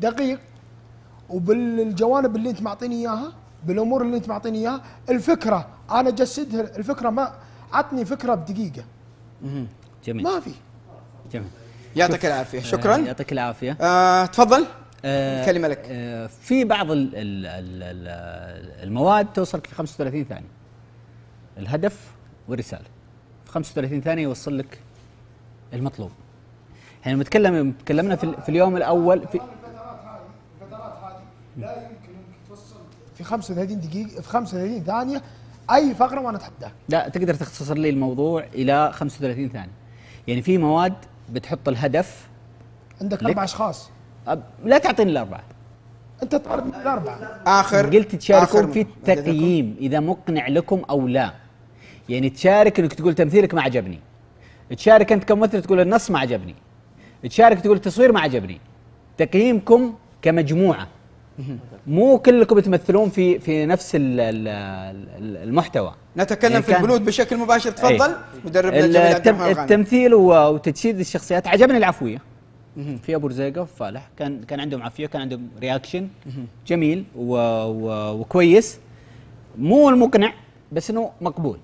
دقيق وبالجوانب اللي انت معطيني اياها بالامور اللي انت معطيني اياها الفكره انا جسدها الفكره ما عطني فكره بدقيقه جميل ما في جميل يعطيك العافيه شكرا آه، يعطيك العافيه آه، تفضل آه، كلمه لك آه، في بعض ال ال ال المواد توصلك في 35 ثانيه الهدف والرساله في 35 ثانيه يوصل لك المطلوب احنا يعني نتكلم تكلمنا في, في اليوم الاول في لا يمكن انك توصل في 35 دقيقه في 35 ثانيه اي فقره وانا أتحداك لا تقدر تختصر لي الموضوع الى 35 ثانيه يعني في مواد بتحط الهدف عندك اربع اشخاص لا تعطيني الاربعه انت طالب الاربعه اخر قلت تشاركون في التقييم اذا مقنع لكم او لا يعني تشارك انك تقول تمثيلك ما عجبني تشارك انت كممثل تقول النص ما عجبني تشارك تقول التصوير ما عجبني تقييمكم كمجموعه مو كلكم بتمثلون في في نفس ال ال المحتوى نتكلم يعني في البنود بشكل مباشر إيه. تفضل مدربنا جميل التمثيل وتجسيد الشخصيات عجبني العفويه في ابو رزيقه وفالح كان كان عندهم عفويه كان عندهم رياكشن جميل و و وكويس مو المقنع بس انه مقبول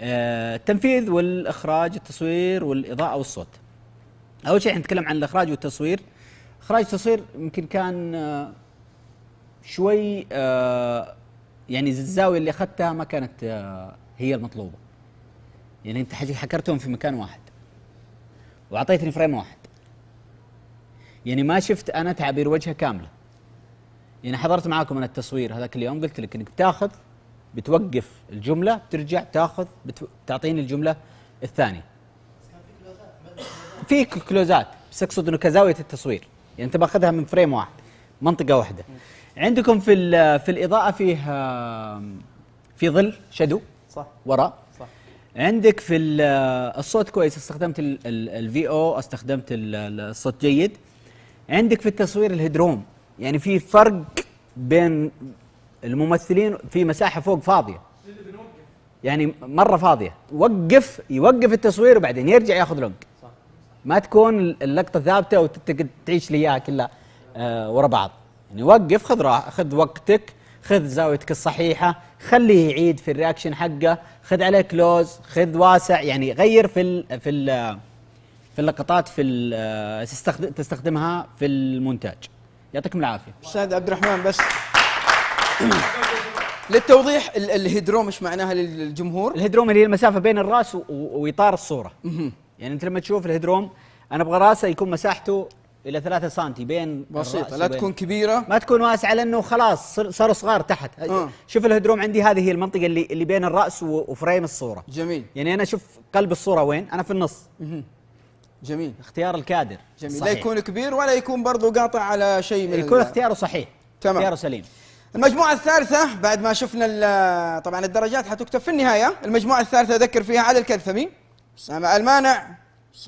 آه، التنفيذ والاخراج التصوير والاضاءه والصوت اول شيء نتكلم عن الاخراج والتصوير اخراج التصوير يمكن كان آه شوي آه، يعني الزاويه اللي اخذتها ما كانت آه، هي المطلوبه يعني انت حكرتهم في مكان واحد واعطيتني فريم واحد يعني ما شفت انا تعابير وجهه كامله يعني حضرت معاكم انا التصوير هذاك اليوم قلت لك انك بتاخذ بتوقف الجمله بترجع تاخذ بتعطيني الجمله الثانيه في كلوزات بس اقصد انه كزاويه التصوير يعني انت باخذها من فريم واحد منطقه واحده عندكم في في الاضاءه فيه في ظل شادو صح وراء صح عندك في الصوت كويس استخدمت الفي او استخدمت الصوت جيد عندك في التصوير الهدروم يعني في فرق بين الممثلين في مساحه فوق فاضيه يعني مره فاضيه وقف يوقف التصوير وبعدين يرجع ياخذ لونج ما تكون اللقطه ثابته وتعيش لي اياها كلها آه، ورا بعض يعني وقف خذ راحة خذ وقتك خذ زاويتك الصحيحة خليه يعيد في الرياكشن حقه خذ عليه كلوز خذ واسع يعني غير في ال في ال في اللقطات في تستخدمها في المونتاج يعطيكم العافية أستاذ عبد الرحمن بس للتوضيح الهيدروم ايش معناها للجمهور؟ الهيدروم اللي هي المسافه بين الراس واطار الصوره. يعني انت لما تشوف الهيدروم انا ابغى راسه يكون مساحته الى 3 سم بين بسيطه لا تكون كبيره ما تكون واسعه لانه خلاص صاروا صغار تحت أه. شوف الهدروم عندي هذه هي المنطقه اللي اللي بين الراس وفريم الصوره جميل يعني انا اشوف قلب الصوره وين انا في النص جميل اختيار الكادر جميل صحيح. لا يكون كبير ولا يكون برضه قاطع على شيء من يكون اختياره صحيح تمام اختياره سليم المجموعة الثالثة بعد ما شفنا طبعا الدرجات حتكتب في النهاية، المجموعة الثالثة أذكر فيها علي الكلثمي، سامع المانع